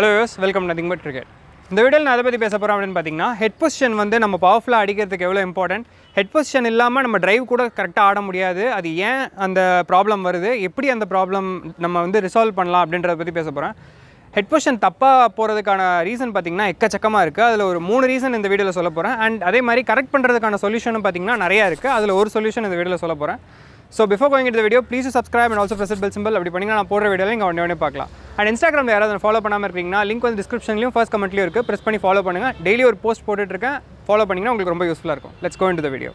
hello யோஸ் welcome nothing but cricket இந்த video நான் அதை பற்றி பேச போகிறோம் அப்படின்னு பார்த்தீங்கன்னா ஹெட் பொசிஷன் வந்து நம்ம பவர்ஃபுல்லாக அடிக்கிறதுக்கு எவ்வளோ இம்பார்ட்டன்ட் ஹெட் பொசிஷன் இல்லாமல் நம்ம ட்ரைவ் கூட கரெக்டாக ஆட முடியாது அது ஏன் அந்த ப்ராப்ளம் வருது எப்படி அந்த ப்ராப்ளம் நம்ம வந்து ரிசால்வ் பண்ணலாம் அப்படின்றத பற்றி பேச போகிறேன் ஹெட் பொசிஷன் தப்பாக போகிறதுக்கான ரீசன் பார்த்திங்கன்னா எக்கச்சக்கமாக இருக்குது அதில் ஒரு மூணு ரீசன் இந்த வீடியோவில் சொல்ல போகிறேன் அண்ட் அதே மாதிரி கரெக்ட் பண்ணுறதுக்கான சொல்யூஷனும் பார்த்திங்கன்னா நிறையா இருக்குது அதில் ஒரு சொல்யூஷன் இந்த வீடியோவில் சொல்ல போகிறேன் ஸோ பிஃபோர் கோயிங் இந்த video please subscribe and also press symbol அப்படி பண்ணிங்கன்னா நான் போடுற வீடியோவில் இங்கே ஒன்றே பார்க்கலாம் அண்ட் இன்ஸ்டாகிராமில் யாராவது ஃபாலோ பண்ணாமல் இருக்கீங்கன்னா லிங்க் வந்து டிஸ்கிரிப்ஷன்லையும் ஃபர்ஸ்ட் கமெண்ட்லையும் இருக்குது ப்ரெஸ் பண்ணி ஃபாலோ பண்ணுங்கள் டெய்லி ஒரு போஸ்ட் போட்டுட்ருக்கேன் ஃபாலோ பண்ணிங்கன்னா உங்களுக்கு ரொம்ப யூஸ்ஃபுல்லாக இருக்கும் let's go in the video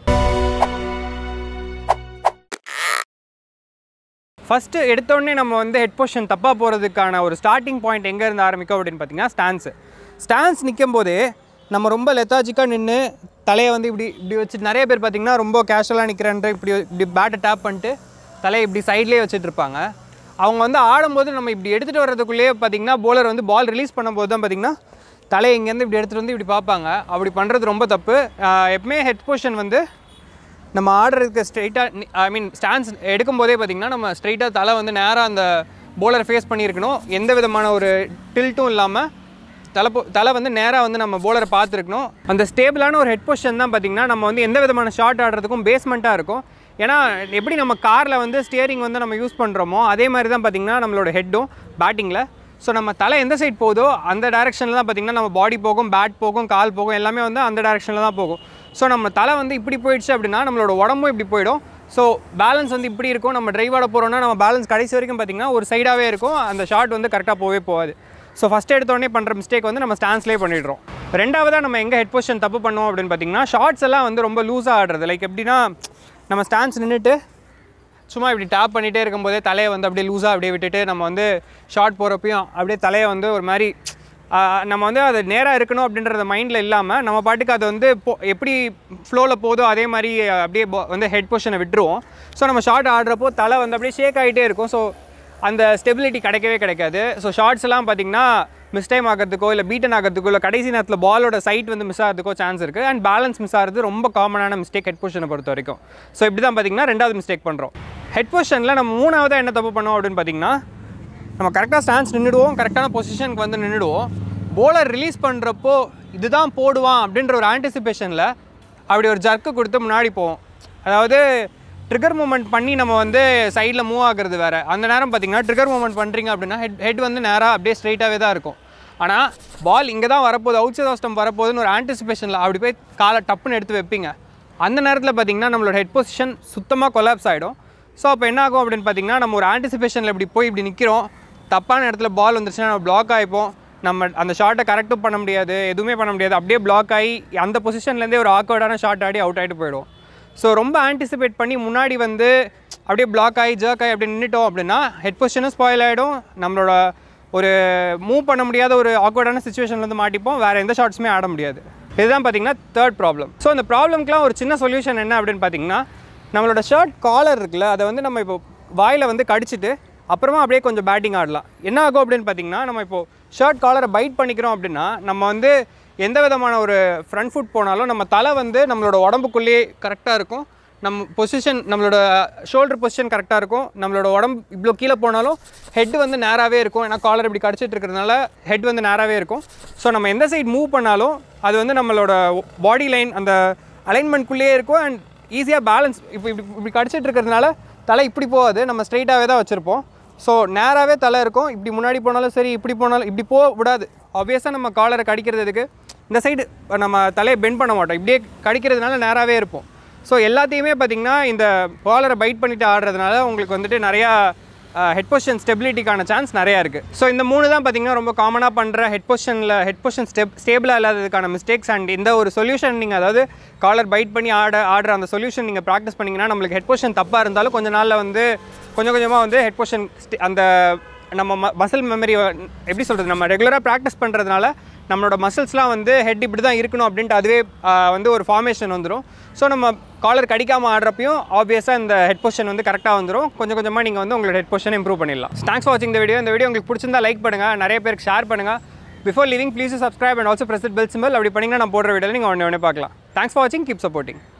first எடுத்தோடனே நம்ம வந்து ஹெட் பொசிஷன் தப்பாக போகிறதுக்கான ஒரு ஸ்டார்டிங் பாயிண்ட் எங்கேருந்து ஆரம்பிக்கும் அப்படின்னு பார்த்தீங்கன்னா ஸ்டான்ஸு ஸ்டான்ஸ் நிற்கும் போதே நம்ம ரொம்ப லெத்தாஜிக்காக நின்று தலையை வந்து இப்படி இப்படி வச்சு நிறைய பேர் பார்த்திங்கன்னா ரொம்ப கேஷுவலாக நிற்கிறேன்ற இப்படி இப்படி பேட்டை டேப் பண்ணிட்டு தலையை இப்படி சைட்லேயே வச்சுட்டு இருப்பாங்க அவங்க வந்து ஆடும்போது நம்ம இப்படி எடுத்துகிட்டு வர்றதுக்குள்ளேயே பார்த்திங்கன்னா போலர் வந்து பால் ரிலீஸ் பண்ணும்போது தான் பார்த்திங்கன்னா தலையை இங்கேருந்து இப்படி எடுத்துகிட்டு வந்து இப்படி பார்ப்பாங்க அப்படி பண்ணுறது ரொம்ப தப்பு எப்பவுமே ஹெட் பொஷன் வந்து நம்ம ஆடுறதுக்கு ஸ்ட்ரைட்டாக ஐ மீன் ஸ்டான்ஸ் எடுக்கும் போதே பார்த்திங்கன்னா நம்ம ஸ்ட்ரைட்டாக தலை வந்து நேராக அந்த போலரை ஃபேஸ் பண்ணியிருக்கணும் எந்த விதமான ஒரு டில்ட்டும் இல்லாமல் தலை தலை வந்து நேராக வந்து நம்ம போலரை பார்த்துருக்கணும் அந்த ஸ்டேபிளான ஒரு ஹெட் பொஷன் தான் பார்த்திங்கன்னா நம்ம வந்து எந்த விதமான ஷார்ட் ஆடுறதுக்கும் பேஸ்மெண்ட்டாக இருக்கும் ஏன்னா எப்படி நம்ம காரில் வந்து ஸ்டியரிங் வந்து நம்ம யூஸ் பண்ணுறோமோ அதே மாதிரி தான் பார்த்திங்கன்னா நம்மளோட ஹெட்டும் பேட்டிங்கில் ஸோ நம்ம தலை எந்த சைட் போதோ அந்த டேரக்ஷனில் தான் பார்த்திங்கன்னா நம்ம பாடி போகும் பேட் போகும் கால் போகும் எல்லாமே வந்து அந்த டேரக்ஷனில் தான் போகும் ஸோ நம்ம தலை வந்து இப்படி போயிடுச்சு அப்படின்னா நம்மளோட உடம்பும் இப்படி போயிடும் ஸோ பேலன்ஸ் வந்து இப்படி இருக்கும் நம்ம ட்ரைவோட போகிறோன்னா நம்ம பேலன்ஸ் கடைசி வரைக்கும் பார்த்திங்கன்னா ஒரு சைடாகவே இருக்கும் அந்த ஷார்ட் வந்து கரெக்டாக போகவே போகாது ஸோ ஃபஸ்ட் எடுத்தோடனே பண்ணுற மிஸ்டேக் வந்து நம்ம ஸ்டான்ஸ்லேயே பண்ணிடுறோம் ரெண்டாவதாக நம்ம எங்கே ஹெட் பொசிஷன் தப்பு பண்ணுவோம் அப்படின்னு பார்த்திங்கன்னா ஷார்ட்ஸ் எல்லாம் வந்து ரொம்ப லூஸாக ஆடுறது லைக் எப்படின்னா நம்ம ஸ்டான்ஸ் நின்றுட்டு சும்மா இப்படி டாப் பண்ணிகிட்டே இருக்கும்போதே தலையை வந்து அப்படியே லூஸாக அப்படியே விட்டுட்டு நம்ம வந்து ஷார்ட் போகிறப்பையும் அப்படியே தலையை வந்து ஒரு மாதிரி நம்ம வந்து அது நேராக இருக்கணும் அப்படின்றத மைண்டில் இல்லாமல் நம்ம பாட்டுக்கு அது வந்து போ எப்படி ஃப்ளோவில் போதோ அதே மாதிரி அப்படியே வந்து ஹெட் பொஷனை விட்டுருவோம் ஸோ நம்ம ஷார்ட் ஆடுறப்போ தலை வந்து அப்படியே ஷேக் ஆகிட்டே இருக்கும் ஸோ அந்த ஸ்டெபிலிட்டி கிடைக்கவே கிடைக்காது ஸோ ஷார்ட்ஸ்லாம் பார்த்திங்கன்னா மிஸ் டைம் ஆகிறதுக்கோ இல்லை பீட்டன் ஆகிறதுக்கோ இல்லை கடைசி நேரத்தில் பாலோட சைட் வந்து மிஸ் ஆகிறதுக்கோ சான்ஸ் இருக்குது அண்ட் பேலன்ஸ் மிஸ் ஆகிறது ரொம்ப காமனான மிஸ்டேக் ஹெட் பொசிஷனை பொறுத்த வரைக்கும் ஸோ இப்படி தான் பார்த்திங்கன்னா ரெண்டாவது மிஸ்டேக் பண்ணுறோம் ஹெட் பொசிஷனில் நம்ம மூணாவதாக என்ன தப்பு பண்ணோம் அப்படின்னு பார்த்திங்கன்னா நம்ம கரெக்டாக ஸ்டான்ஸ் நின்றுடுவோம் கரெக்டான பொசிஷனுக்கு வந்து நின்றுடுவோம் போலர் ரிலீஸ் பண்ணுறப்போ இதுதான் போடுவான் அப்படின்ற ஒரு ஆன்டிசிபேஷனில் அப்படி ஒரு ஜர்க்கு கொடுத்து முன்னாடி போவோம் அதாவது ட்ரிகர் மூமெண்ட் பண்ணி நம்ம வந்து சைடில் மூவ் ஆகுறது வேறு அந்த நேரம் பார்த்திங்கன்னா ட்ரிகர் மூமெண்ட் பண்ணுறீங்க அப்படின்னா ஹெட் ஹெட் வந்து நேராக அப்படியே ஸ்ட்ரைட்டாகவே தான் இருக்கும் ஆனால் பால் இங்கே தான் வரப்போகுது அவுட் சைட் ஆஸ்டம் வரப்போகுதுன்னு ஒரு ஆன்டிசிபேஷனில் அப்படி போய் காலை டப்புன்னு எடுத்து வைப்பீங்க அந்த நேரத்தில் பார்த்தீங்கன்னா நம்மளோட ஹெட் பொசிஷன் சுத்தமாக கொலாப்ஸ் ஆகிடும் ஸோ அப்போ என்ன ஆகும் அப்படின்னு பார்த்தீங்கன்னா நம்ம ஒரு ஆன்டிசிபேஷனில் இப்படி போய் இப்படி நிற்கிறோம் தப்பான இடத்துல பால் வந்துருச்சுன்னா நம்ம பிளாக் ஆகிப்போம் நம்ம அந்த ஷார்ட்டை கரெக்டும் பண்ண முடியாது எதுவுமே பண்ண முடியாது அப்படியே பிளாக் ஆகி அந்த பொசிஷன்லேருந்தே ஒரு ஆக்வர்டான ஷார்ட் ஆடி அவுட் ஆகிட்டு போயிடும் ஸோ ரொம்ப ஆன்டிசிபேட் பண்ணி முன்னாடி வந்து அப்படியே பிளாக் ஆகி ஜர்க் ஆகி அப்படி நின்றுட்டோம் அப்படின்னா ஹெட் பொசிஷனும் ஸ்பாயில் ஆகிடும் நம்மளோட ஒரு மூவ் பண்ண முடியாத ஒரு ஆக்வர்டான சுச்சுவேஷன்லேருந்து மாட்டிப்போம் வேறு எந்த ஷார்ட்ஸுமே ஆட முடியாது இதுதான் பார்த்தீங்கன்னா தேர்ட் ப்ராப்ளம் ஸோ அந்த ப்ராப்ளம்க்குலாம் ஒரு சின்ன சொல்யூஷன் என்ன அப்படின்னு பார்த்தீங்கன்னா நம்மளோட ஷர்ட் காலர் இருக்குல்ல அதை வந்து நம்ம இப்போ வாயில் வந்து கடிச்சிட்டு அப்புறமா அப்படியே கொஞ்சம் பேட்டிங் ஆடலாம் என்ன ஆகும் அப்படின்னு பார்த்தீங்கன்னா நம்ம இப்போது ஷர்ட் காலரை பைட் பண்ணிக்கிறோம் அப்படின்னா நம்ம வந்து எந்த விதமான ஒரு ஃப்ரண்ட் ஃபுட் போனாலும் நம்ம தலை வந்து நம்மளோட உடம்புக்குள்ளேயே கரெக்டாக இருக்கும் நம்ம பொசிஷன் நம்மளோட ஷோல்டர் பொசிஷன் கரெக்டாக இருக்கும் நம்மளோட உடம்பு இவ்வளோ கீழே போனாலும் ஹெட் வந்து நேராகவே இருக்கும் ஏன்னா காலர் இப்படி கடிச்சிட்டு இருக்கிறதுனால ஹெட் வந்து நேராகவே இருக்கும் ஸோ நம்ம எந்த சைடு மூவ் பண்ணாலும் அது வந்து நம்மளோட பாடி லைன் அந்த அலைன்மெண்ட்குள்ளேயே இருக்கும் அண்ட் ஈஸியாக பேலன்ஸ் இப்போ இப்படி இப்படி கடிச்சிட்டு இருக்கிறதுனால தலை இப்படி போகாது நம்ம ஸ்ட்ரைட்டாகவே தான் வச்சுருப்போம் ஸோ நேராகவே தலை இருக்கும் இப்படி முன்னாடி போனாலும் சரி இப்படி போனாலும் இப்படி போக விடாது ஆப்வியஸாக நம்ம காலரை கடிக்கிறதுக்கு இந்த சைடு நம்ம தலையை பெண்ட் பண்ண மாட்டோம் இப்படியே கடிக்கிறதுனால நேராகவே இருப்போம் ஸோ எல்லாத்தையுமே பார்த்திங்கன்னா இந்த பாலரை பைட் பண்ணிவிட்டு ஆடுறதுனால உங்களுக்கு வந்துட்டு நிறையா ஹெட் பொஷன் ஸ்டெபிலிட்டிக்கான சான்ஸ் நிறையா இருக்குது ஸோ இந்த மூணு தான் பார்த்திங்கன்னா ரொம்ப காமனாக பண்ணுற ஹெட் பொஷனில் ஹெட் பொஷன் ஸ்டெப் ஸ்டேபிளாக இல்லாததுக்கான மிஸ்டேக்ஸ் அண்ட் இந்த ஒரு சொல்யூஷன் நீங்கள் அதாவது காலர் பைட் பண்ணி ஆட ஆடுற அந்த சொல்யூஷன் நீங்கள் ப்ராக்டிஸ் பண்ணிங்கன்னா நம்மளுக்கு ஹெட் பொஷன் தப்பாக இருந்தாலும் கொஞ்ச நாளில் வந்து கொஞ்சம் கொஞ்சமாக வந்து ஹெட் பொஷன் அந்த நம்ம மசில் மெமரி எப்படி சொல்கிறது நம்ம ரெகுலராக ப்ராக்டிஸ் பண்ணுறதுனால நம்மளோட மசில்ஸ்லாம் வந்து ஹெட் இப்படி தான் இருக்கணும் அப்படின்ட்டு அதுவே வந்து ஒரு ஃபார்மேஷன் வந்துடும் ஸோ நம்ம காலர் கடிக்காமல் ஆடுறப்பையும் ஆப்வியஸாக இந்த ஹெட் பொஷன் வந்து கரெக்டாக வந்துடும் கொஞ்சம் கொஞ்சமாக நீங்கள் வந்து உங்களோட ஹெட் பொஷனை இம்ப்ரூவ் பண்ணிடலாம் தேங்க்ஸ் ஃபார் வாட்சிங் இந்த வீடியோ இந்த வீடியோ உங்களுக்கு பிடிச்சிருந்தா லைக் பண்ணுங்கள் நிறைய பேருக்கு ஷேர் பண்ணுங்கள் before leaving please subscribe and also pressed bell symbol அப்படி பண்ணிங்கன்னா நான் போடுற வீடியோ நீங்கள் உடனே உடனே பார்க்கலாம் தேங்க்ஸ் ஃபார் வாட்சிங் கீப் சப்போர்ட்டிங்